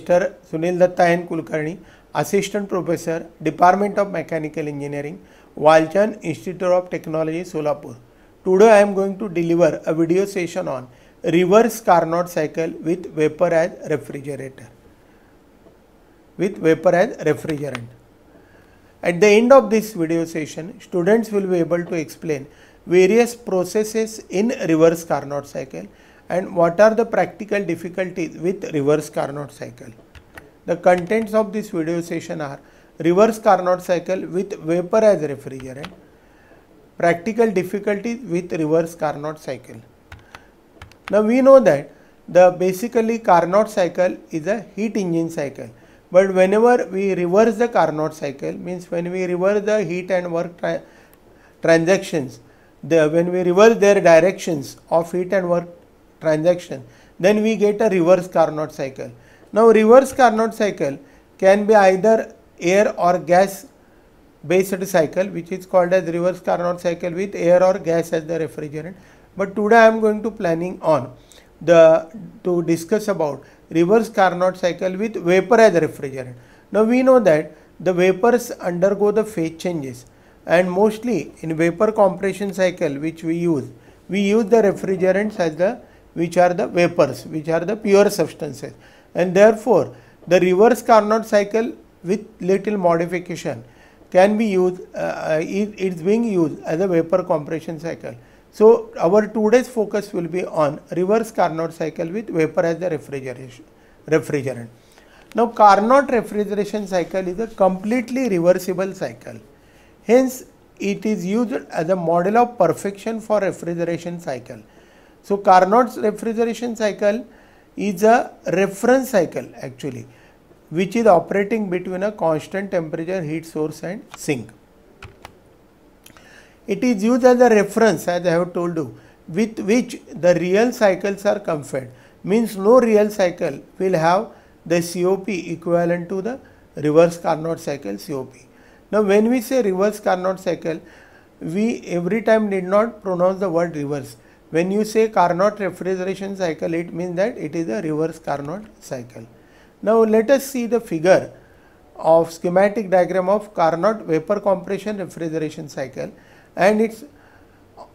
Mr. Sunil Dattayan Kulkarni, Assistant Professor, Department of Mechanical Engineering, Walchan Institute of Technology, Solapur. Today I am going to deliver a video session on reverse Carnot cycle with vapor as refrigerator. With vapor as refrigerant. At the end of this video session, students will be able to explain various processes in reverse Carnot cycle and what are the practical difficulties with reverse Carnot cycle. The contents of this video session are reverse Carnot cycle with vapor as refrigerant, practical difficulties with reverse Carnot cycle. Now we know that the basically Carnot cycle is a heat engine cycle. But whenever we reverse the Carnot cycle, means when we reverse the heat and work tra transactions, the, when we reverse their directions of heat and work transaction, then we get a reverse Carnot cycle. Now reverse Carnot cycle can be either air or gas based cycle which is called as reverse Carnot cycle with air or gas as the refrigerant. But today I am going to planning on the to discuss about reverse Carnot cycle with vapor as refrigerant. Now we know that the vapors undergo the phase changes and mostly in vapor compression cycle which we use, we use the refrigerants as the which are the vapors, which are the pure substances. And therefore, the reverse Carnot cycle with little modification can be used, uh, uh it's being used as a vapor compression cycle. So, our today's focus will be on reverse Carnot cycle with vapor as the refrigeration, refrigerant. Now, Carnot refrigeration cycle is a completely reversible cycle. Hence, it is used as a model of perfection for refrigeration cycle. So Carnot's refrigeration cycle is a reference cycle actually which is operating between a constant temperature heat source and sink. It is used as a reference as I have told you with which the real cycles are compared means no real cycle will have the COP equivalent to the reverse Carnot cycle COP. Now when we say reverse Carnot cycle we every time did not pronounce the word reverse when you say Carnot refrigeration cycle, it means that it is a reverse Carnot cycle. Now let us see the figure of schematic diagram of Carnot vapor compression refrigeration cycle and its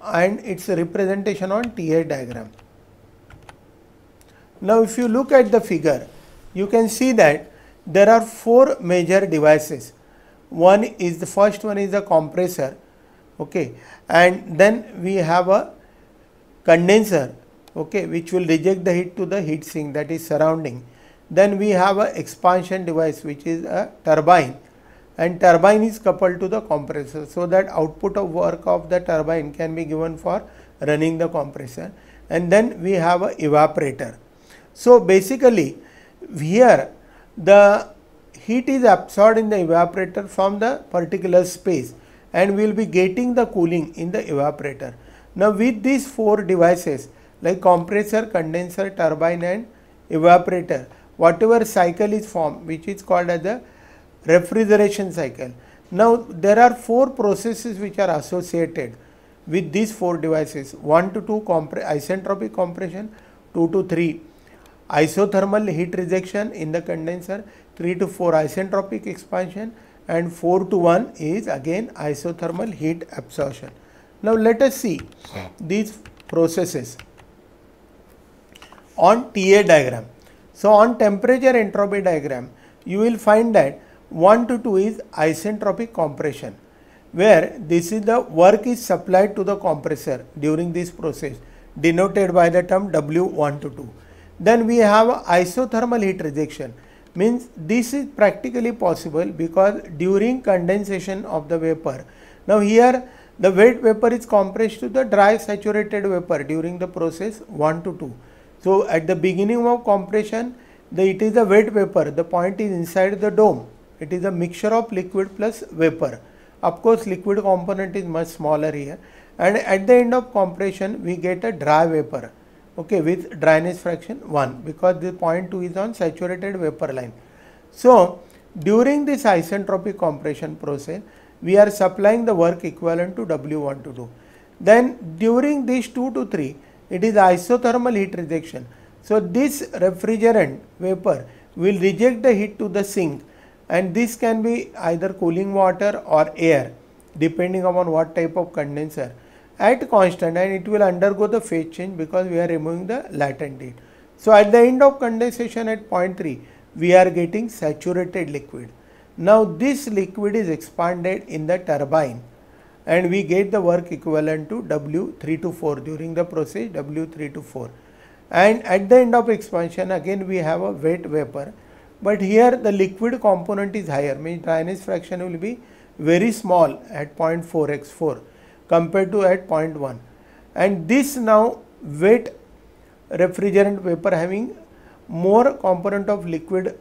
and its representation on TA diagram. Now if you look at the figure, you can see that there are four major devices. One is the first one is the compressor, okay, and then we have a condenser okay which will reject the heat to the heat sink that is surrounding then we have a expansion device which is a turbine and turbine is coupled to the compressor so that output of work of the turbine can be given for running the compressor and then we have a evaporator so basically here the heat is absorbed in the evaporator from the particular space and we will be getting the cooling in the evaporator now with these four devices like compressor, condenser, turbine and evaporator, whatever cycle is formed which is called as the refrigeration cycle. Now there are four processes which are associated with these four devices 1 to 2 isentropic compression 2 to 3 isothermal heat rejection in the condenser 3 to 4 isentropic expansion and 4 to 1 is again isothermal heat absorption now let us see these processes on TA diagram. So on temperature entropy diagram, you will find that 1 to 2 is isentropic compression where this is the work is supplied to the compressor during this process denoted by the term W1 to 2. Then we have isothermal heat rejection means this is practically possible because during condensation of the vapor. Now here the wet vapor is compressed to the dry saturated vapor during the process 1 to 2. So at the beginning of compression, the, it is a wet vapor. The point is inside the dome. It is a mixture of liquid plus vapor. Of course, liquid component is much smaller here. And at the end of compression, we get a dry vapor. Okay, with dryness fraction 1 because the point 2 is on saturated vapor line. So, during this isentropic compression process, we are supplying the work equivalent to W1 to 2. Then during these 2 to 3, it is isothermal heat rejection. So this refrigerant vapor will reject the heat to the sink and this can be either cooling water or air depending upon what type of condenser at constant and it will undergo the phase change because we are removing the latent heat. So at the end of condensation at point 0.3 we are getting saturated liquid. Now this liquid is expanded in the turbine and we get the work equivalent to W3 to 4 during the process W3 to 4 and at the end of expansion again we have a wet vapor but here the liquid component is higher means dryness fraction will be very small at 0.4x4 compared to at 0.1 and this now wet refrigerant vapor having more component of liquid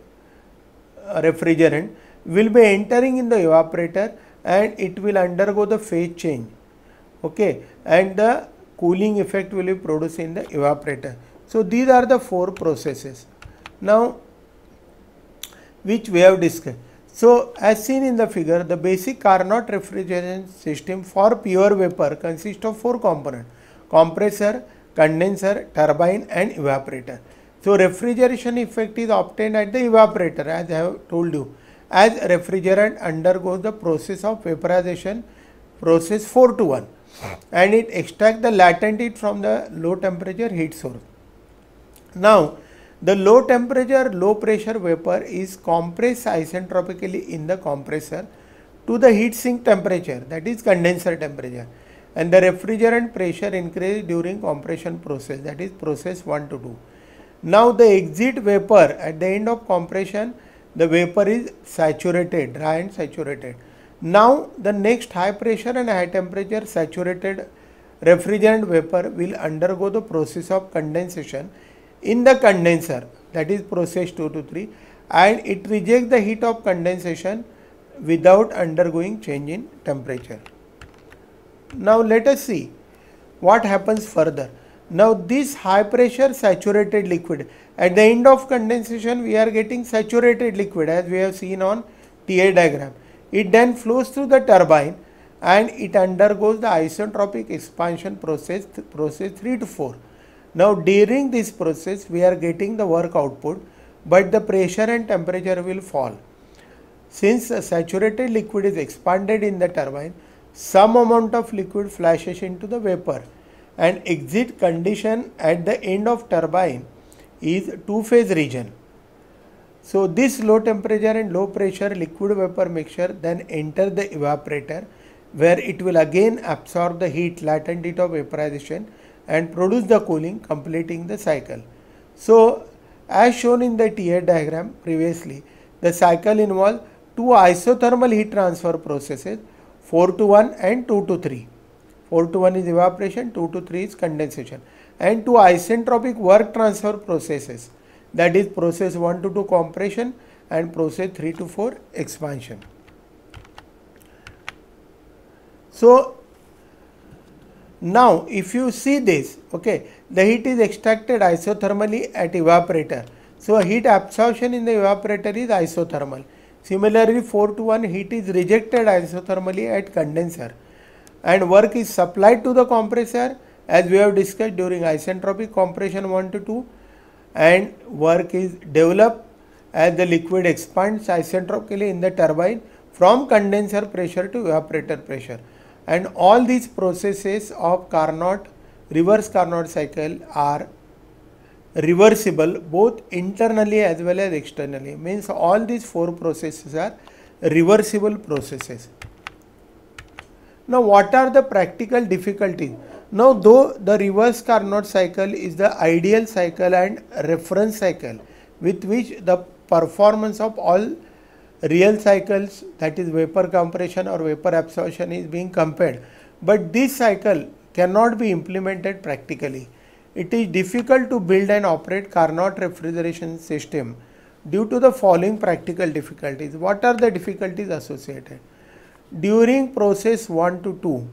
uh, refrigerant will be entering in the evaporator and it will undergo the phase change okay and the cooling effect will be produced in the evaporator so these are the four processes now which we have discussed so as seen in the figure the basic Carnot refrigeration system for pure vapor consists of four components compressor condenser turbine and evaporator so refrigeration effect is obtained at the evaporator as I have told you as refrigerant undergoes the process of vaporization process 4 to 1 and it extracts the latent heat from the low temperature heat source. Now, the low temperature low pressure vapor is compressed isentropically in the compressor to the heat sink temperature that is condenser temperature and the refrigerant pressure increases during compression process that is process 1 to 2. Now, the exit vapor at the end of compression the vapor is saturated, dry and saturated. Now the next high pressure and high temperature saturated refrigerant vapor will undergo the process of condensation in the condenser that is process 2 to 3 and it rejects the heat of condensation without undergoing change in temperature. Now let us see what happens further. Now this high pressure saturated liquid. At the end of condensation we are getting saturated liquid as we have seen on TA diagram. It then flows through the turbine and it undergoes the isentropic expansion process, process 3 to 4. Now during this process we are getting the work output but the pressure and temperature will fall. Since the saturated liquid is expanded in the turbine, some amount of liquid flashes into the vapor and exit condition at the end of turbine is two phase region. So this low temperature and low pressure liquid vapor mixture then enter the evaporator where it will again absorb the heat latent heat of vaporization and produce the cooling completing the cycle. So as shown in the tier diagram previously the cycle involves two isothermal heat transfer processes 4 to 1 and 2 to 3. 4 to 1 is evaporation, 2 to 3 is condensation. And two isentropic work transfer processes that is process 1 to 2 compression and process 3 to 4 expansion. So, now if you see this, okay, the heat is extracted isothermally at evaporator. So, heat absorption in the evaporator is isothermal. Similarly, 4 to 1 heat is rejected isothermally at condenser and work is supplied to the compressor as we have discussed during isentropic compression 1 to 2 and work is developed as the liquid expands isentropically in the turbine from condenser pressure to evaporator pressure and all these processes of Carnot reverse Carnot cycle are reversible both internally as well as externally means all these four processes are reversible processes now what are the practical difficulties? Now though the reverse Carnot cycle is the ideal cycle and reference cycle with which the performance of all real cycles that is vapor compression or vapor absorption is being compared. But this cycle cannot be implemented practically. It is difficult to build and operate Carnot refrigeration system due to the following practical difficulties. What are the difficulties associated? During process 1 to 2,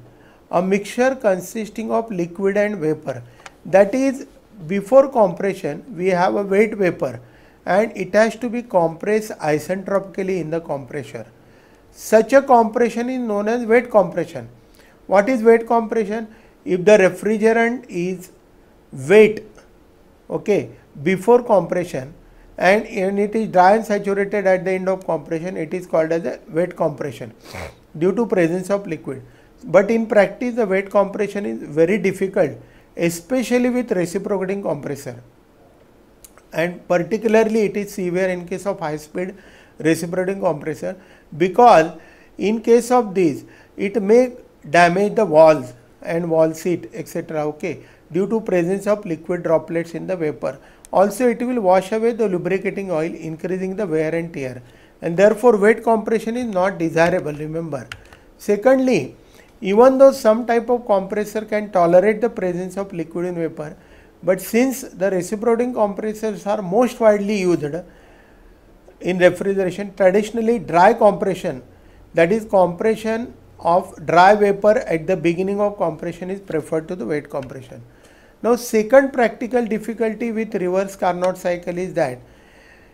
a mixture consisting of liquid and vapor. That is, before compression, we have a wet vapor and it has to be compressed isentropically in the compressor. Such a compression is known as wet compression. What is wet compression? If the refrigerant is wet, okay, before compression and when it is dry and saturated at the end of compression, it is called as a wet compression due to presence of liquid. But in practice, the weight compression is very difficult, especially with reciprocating compressor. And particularly it is severe in case of high speed reciprocating compressor because in case of this, it may damage the walls and wall seat etc. Okay, due to presence of liquid droplets in the vapor. Also, it will wash away the lubricating oil, increasing the wear and tear and therefore weight compression is not desirable remember. Secondly, even though some type of compressor can tolerate the presence of liquid in vapor, but since the reciprocating compressors are most widely used in refrigeration, traditionally dry compression, that is compression of dry vapor at the beginning of compression is preferred to the wet compression. Now second practical difficulty with reverse Carnot cycle is that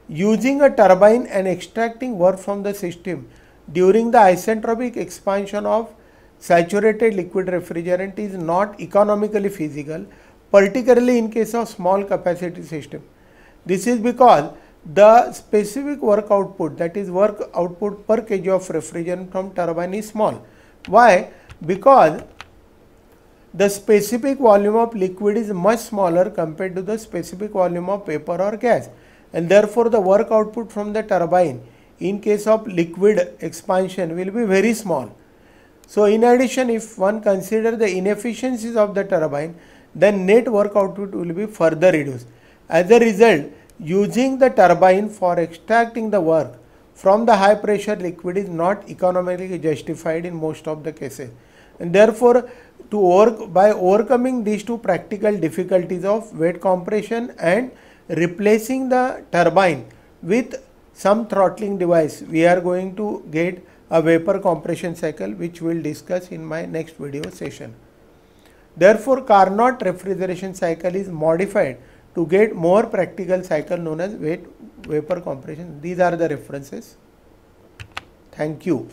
using a turbine and extracting work from the system during the isentropic expansion of saturated liquid refrigerant is not economically feasible particularly in case of small capacity system this is because the specific work output that is work output per kg of refrigerant from turbine is small why because the specific volume of liquid is much smaller compared to the specific volume of vapor or gas and therefore the work output from the turbine in case of liquid expansion will be very small. So in addition if one consider the inefficiencies of the turbine then net work output will be further reduced. As a result using the turbine for extracting the work from the high pressure liquid is not economically justified in most of the cases and therefore to work by overcoming these two practical difficulties of wet compression and replacing the turbine with some throttling device we are going to get a vapor compression cycle which we will discuss in my next video session. Therefore, Carnot refrigeration cycle is modified to get more practical cycle known as vapor compression. These are the references. Thank you.